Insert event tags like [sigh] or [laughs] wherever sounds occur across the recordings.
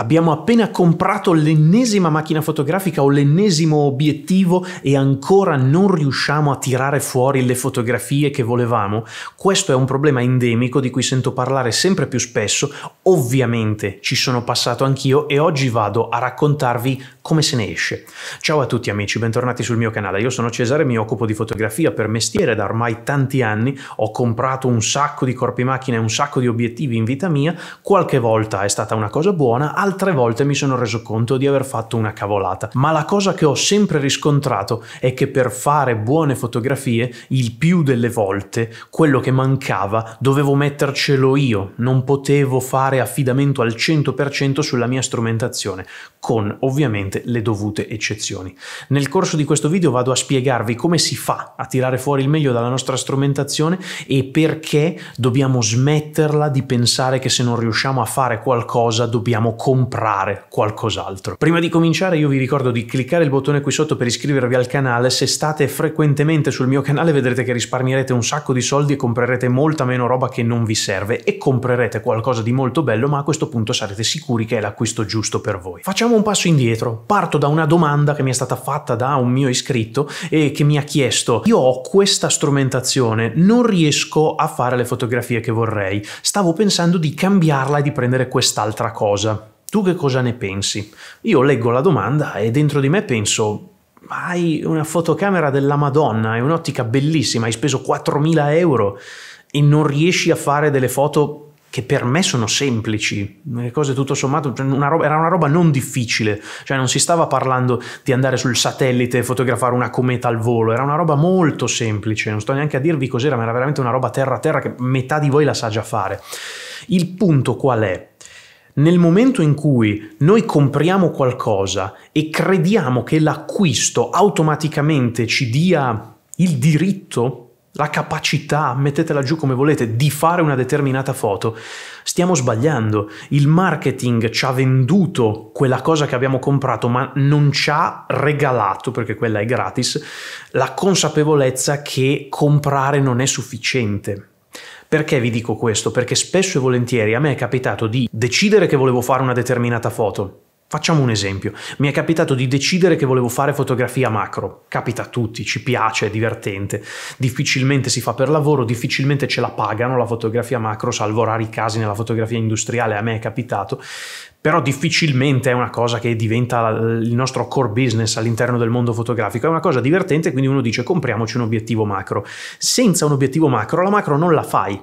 Abbiamo appena comprato l'ennesima macchina fotografica o l'ennesimo obiettivo e ancora non riusciamo a tirare fuori le fotografie che volevamo? Questo è un problema endemico di cui sento parlare sempre più spesso. Ovviamente ci sono passato anch'io e oggi vado a raccontarvi come se ne esce. Ciao a tutti amici, bentornati sul mio canale. Io sono Cesare, mi occupo di fotografia per mestiere da ormai tanti anni. Ho comprato un sacco di corpi macchine e un sacco di obiettivi in vita mia. Qualche volta è stata una cosa buona, altre volte mi sono reso conto di aver fatto una cavolata, ma la cosa che ho sempre riscontrato è che per fare buone fotografie, il più delle volte, quello che mancava dovevo mettercelo io, non potevo fare affidamento al 100% sulla mia strumentazione, con ovviamente le dovute eccezioni. Nel corso di questo video vado a spiegarvi come si fa a tirare fuori il meglio dalla nostra strumentazione e perché dobbiamo smetterla di pensare che se non riusciamo a fare qualcosa dobbiamo comprare comprare qualcos'altro. Prima di cominciare io vi ricordo di cliccare il bottone qui sotto per iscrivervi al canale, se state frequentemente sul mio canale vedrete che risparmierete un sacco di soldi e comprerete molta meno roba che non vi serve e comprerete qualcosa di molto bello ma a questo punto sarete sicuri che è l'acquisto giusto per voi. Facciamo un passo indietro, parto da una domanda che mi è stata fatta da un mio iscritto e che mi ha chiesto io ho questa strumentazione, non riesco a fare le fotografie che vorrei, stavo pensando di cambiarla e di prendere quest'altra cosa. Tu che cosa ne pensi? Io leggo la domanda e dentro di me penso, hai una fotocamera della Madonna, è un'ottica bellissima, hai speso 4.000 euro e non riesci a fare delle foto che per me sono semplici, le cose tutto sommato, cioè, una roba, era una roba non difficile, cioè non si stava parlando di andare sul satellite e fotografare una cometa al volo, era una roba molto semplice, non sto neanche a dirvi cos'era, ma era veramente una roba terra-terra che metà di voi la sa già fare. Il punto qual è? Nel momento in cui noi compriamo qualcosa e crediamo che l'acquisto automaticamente ci dia il diritto la capacità, mettetela giù come volete, di fare una determinata foto, stiamo sbagliando. Il marketing ci ha venduto quella cosa che abbiamo comprato, ma non ci ha regalato, perché quella è gratis, la consapevolezza che comprare non è sufficiente. Perché vi dico questo? Perché spesso e volentieri a me è capitato di decidere che volevo fare una determinata foto, Facciamo un esempio. Mi è capitato di decidere che volevo fare fotografia macro. Capita a tutti, ci piace, è divertente. Difficilmente si fa per lavoro, difficilmente ce la pagano la fotografia macro, salvo rari casi nella fotografia industriale, a me è capitato. Però difficilmente è una cosa che diventa il nostro core business all'interno del mondo fotografico. È una cosa divertente, quindi uno dice compriamoci un obiettivo macro. Senza un obiettivo macro la macro non la fai,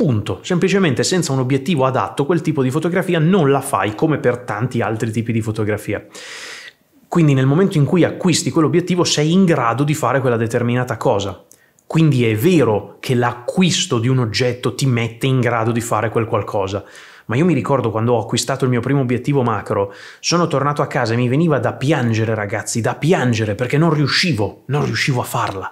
Punto. Semplicemente senza un obiettivo adatto quel tipo di fotografia non la fai come per tanti altri tipi di fotografia. Quindi nel momento in cui acquisti quell'obiettivo sei in grado di fare quella determinata cosa. Quindi è vero che l'acquisto di un oggetto ti mette in grado di fare quel qualcosa. Ma io mi ricordo quando ho acquistato il mio primo obiettivo macro, sono tornato a casa e mi veniva da piangere ragazzi, da piangere perché non riuscivo, non riuscivo a farla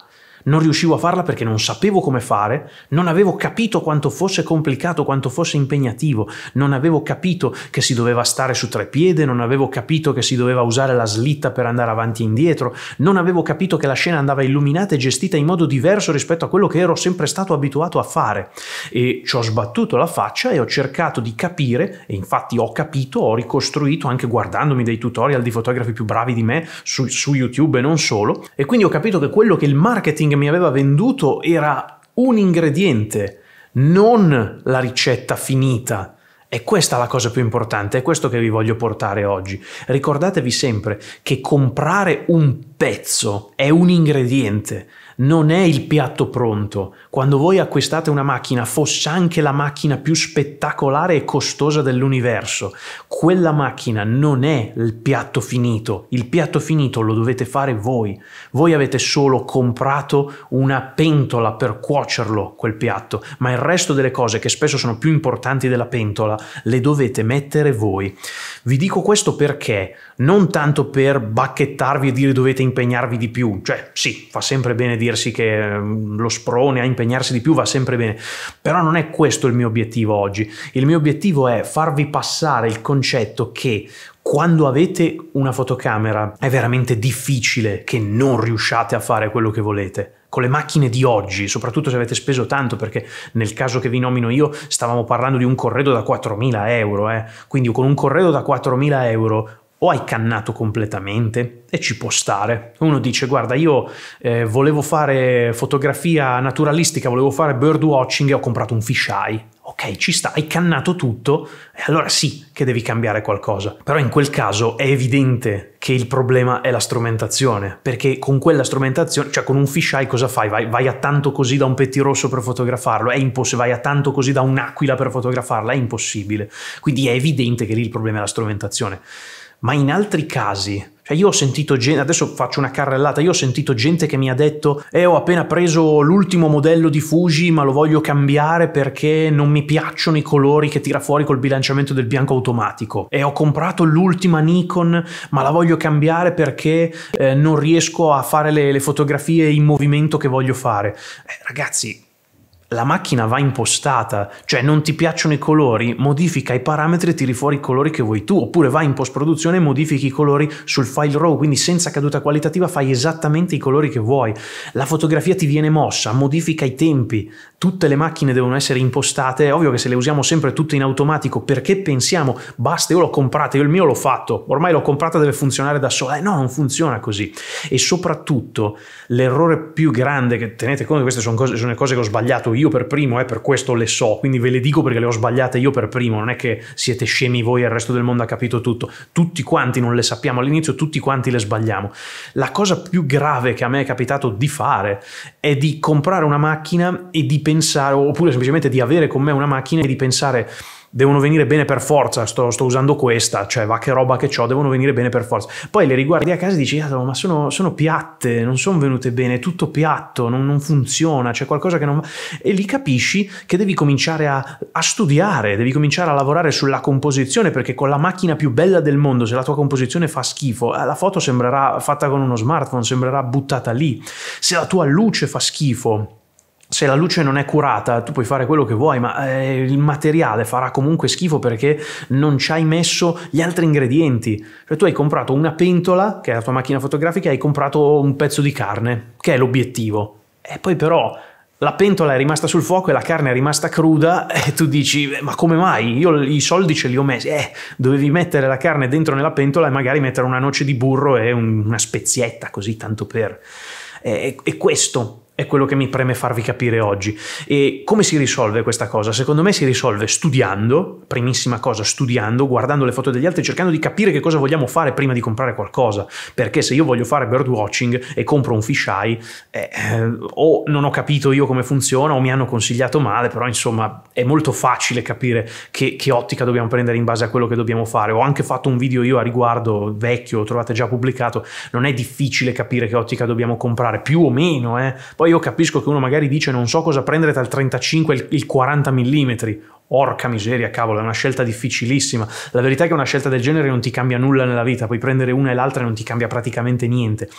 non riuscivo a farla perché non sapevo come fare, non avevo capito quanto fosse complicato, quanto fosse impegnativo, non avevo capito che si doveva stare su tre piedi, non avevo capito che si doveva usare la slitta per andare avanti e indietro, non avevo capito che la scena andava illuminata e gestita in modo diverso rispetto a quello che ero sempre stato abituato a fare e ci ho sbattuto la faccia e ho cercato di capire e infatti ho capito, ho ricostruito anche guardandomi dei tutorial di fotografi più bravi di me su, su YouTube e non solo e quindi ho capito che quello che il marketing mi aveva venduto era un ingrediente, non la ricetta finita. E questa è la cosa più importante, è questo che vi voglio portare oggi. Ricordatevi sempre che comprare un pezzo è un ingrediente, non è il piatto pronto. Quando voi acquistate una macchina, fosse anche la macchina più spettacolare e costosa dell'universo, quella macchina non è il piatto finito. Il piatto finito lo dovete fare voi. Voi avete solo comprato una pentola per cuocerlo quel piatto, ma il resto delle cose che spesso sono più importanti della pentola le dovete mettere voi. Vi dico questo perché non tanto per bacchettarvi e dire dovete impegnarvi di più, cioè sì, fa sempre bene dire dirsi che mm, lo sprone a impegnarsi di più va sempre bene, però non è questo il mio obiettivo oggi. Il mio obiettivo è farvi passare il concetto che quando avete una fotocamera è veramente difficile che non riusciate a fare quello che volete con le macchine di oggi, soprattutto se avete speso tanto, perché nel caso che vi nomino io stavamo parlando di un corredo da 4.000 euro, eh? quindi con un corredo da 4.000 euro o hai cannato completamente e ci può stare. Uno dice guarda io eh, volevo fare fotografia naturalistica, volevo fare bird watching e ho comprato un fisheye. Ok, ci sta, hai cannato tutto, e allora sì che devi cambiare qualcosa. Però in quel caso è evidente che il problema è la strumentazione, perché con quella strumentazione, cioè con un fisheye cosa fai? Vai, vai a tanto così da un pettirosso per fotografarlo, è impossibile, vai a tanto così da un'aquila per fotografarla, è impossibile. Quindi è evidente che lì il problema è la strumentazione ma in altri casi cioè io ho sentito gente, adesso faccio una carrellata, io ho sentito gente che mi ha detto eh ho appena preso l'ultimo modello di Fuji ma lo voglio cambiare perché non mi piacciono i colori che tira fuori col bilanciamento del bianco automatico e ho comprato l'ultima Nikon ma la voglio cambiare perché eh, non riesco a fare le, le fotografie in movimento che voglio fare. Eh, ragazzi, la macchina va impostata, cioè non ti piacciono i colori, modifica i parametri e tiri fuori i colori che vuoi tu, oppure vai in post produzione e modifichi i colori sul file RAW, quindi senza caduta qualitativa fai esattamente i colori che vuoi. La fotografia ti viene mossa, modifica i tempi, tutte le macchine devono essere impostate, è ovvio che se le usiamo sempre tutte in automatico perché pensiamo basta, io l'ho comprata, io il mio l'ho fatto, ormai l'ho comprata deve funzionare da sola, eh, no, non funziona così. E soprattutto l'errore più grande che tenete conto, che queste sono, cose, sono le cose che ho sbagliato io per primo e eh, per questo le so, quindi ve le dico perché le ho sbagliate io per primo, non è che siete scemi voi e il resto del mondo ha capito tutto, tutti quanti non le sappiamo all'inizio, tutti quanti le sbagliamo. La cosa più grave che a me è capitato di fare è di comprare una macchina e di pensare, oppure semplicemente di avere con me una macchina e di pensare devono venire bene per forza, sto, sto, usando questa, cioè va che roba che ho, devono venire bene per forza. Poi le riguardi a casa e dici, ah, ma sono, sono piatte, non sono venute bene, è tutto piatto, non, non funziona, c'è qualcosa che non va. E lì capisci che devi cominciare a, a studiare, devi cominciare a lavorare sulla composizione, perché con la macchina più bella del mondo, se la tua composizione fa schifo, eh, la foto sembrerà fatta con uno smartphone, sembrerà buttata lì. Se la tua luce fa schifo, se la luce non è curata, tu puoi fare quello che vuoi, ma eh, il materiale farà comunque schifo perché non ci hai messo gli altri ingredienti. Cioè tu hai comprato una pentola, che è la tua macchina fotografica, e hai comprato un pezzo di carne, che è l'obiettivo. E poi però la pentola è rimasta sul fuoco e la carne è rimasta cruda [laughs] e tu dici eh, ma come mai? Io i soldi ce li ho messi. Eh, dovevi mettere la carne dentro nella pentola e magari mettere una noce di burro e un, una spezietta così tanto per... Eh, e questo è quello che mi preme farvi capire oggi. E come si risolve questa cosa? Secondo me si risolve studiando, primissima cosa, studiando, guardando le foto degli altri, cercando di capire che cosa vogliamo fare prima di comprare qualcosa. Perché se io voglio fare birdwatching e compro un fisheye, eh, eh, o non ho capito io come funziona, o mi hanno consigliato male, però insomma è molto facile capire che, che ottica dobbiamo prendere in base a quello che dobbiamo fare. Ho anche fatto un video io a riguardo, vecchio, lo trovate già pubblicato, non è difficile capire che ottica dobbiamo comprare, più o meno, eh. Poi poi io capisco che uno magari dice non so cosa prendere tra il 35 e il 40 mm. Orca miseria, cavolo, è una scelta difficilissima. La verità è che una scelta del genere non ti cambia nulla nella vita, puoi prendere una e l'altra e non ti cambia praticamente niente.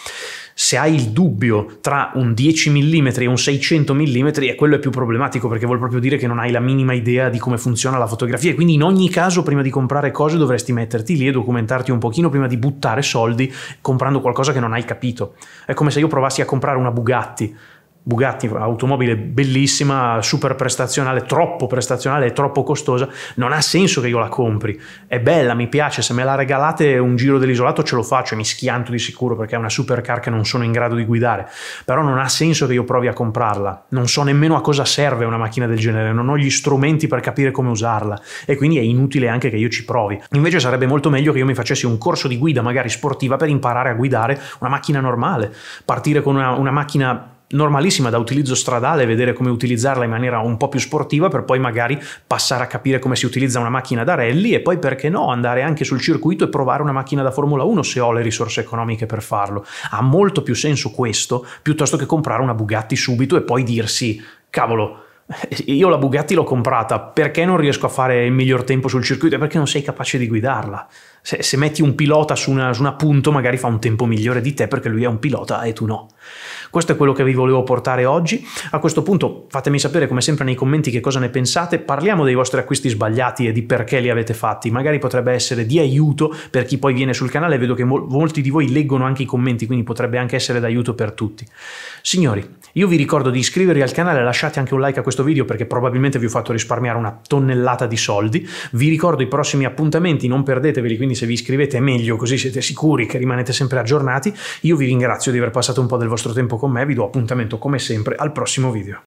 Se hai il dubbio tra un 10 mm e un 600 mm, è quello è più problematico perché vuol proprio dire che non hai la minima idea di come funziona la fotografia. Quindi in ogni caso, prima di comprare cose, dovresti metterti lì e documentarti un pochino prima di buttare soldi comprando qualcosa che non hai capito. È come se io provassi a comprare una Bugatti Bugatti, automobile bellissima, super prestazionale, troppo prestazionale e troppo costosa, non ha senso che io la compri. È bella, mi piace, se me la regalate un giro dell'isolato ce lo faccio e mi schianto di sicuro perché è una supercar che non sono in grado di guidare, però non ha senso che io provi a comprarla. Non so nemmeno a cosa serve una macchina del genere, non ho gli strumenti per capire come usarla e quindi è inutile anche che io ci provi. Invece sarebbe molto meglio che io mi facessi un corso di guida magari sportiva per imparare a guidare una macchina normale, partire con una, una macchina normalissima da utilizzo stradale, vedere come utilizzarla in maniera un po' più sportiva per poi magari passare a capire come si utilizza una macchina da rally e poi perché no andare anche sul circuito e provare una macchina da Formula 1 se ho le risorse economiche per farlo. Ha molto più senso questo piuttosto che comprare una Bugatti subito e poi dirsi cavolo io la Bugatti l'ho comprata perché non riesco a fare il miglior tempo sul circuito? Perché non sei capace di guidarla. Se, se metti un pilota su, una, su un appunto, magari fa un tempo migliore di te perché lui è un pilota e tu no. Questo è quello che vi volevo portare oggi. A questo punto fatemi sapere come sempre nei commenti che cosa ne pensate, parliamo dei vostri acquisti sbagliati e di perché li avete fatti, magari potrebbe essere di aiuto per chi poi viene sul canale, vedo che mol- molti di voi leggono anche i commenti, quindi potrebbe anche essere d'aiuto per tutti. Signori, io vi ricordo di iscrivervi al canale, lasciate anche un like a questo video perché probabilmente vi ho fatto risparmiare una tonnellata di soldi, vi ricordo i prossimi appuntamenti, non perdeteveli, quindi se vi iscrivete è meglio, così siete sicuri che rimanete sempre aggiornati. Io vi ringrazio di aver passato un po' del vostro tempo con me, vi do appuntamento come sempre al prossimo video.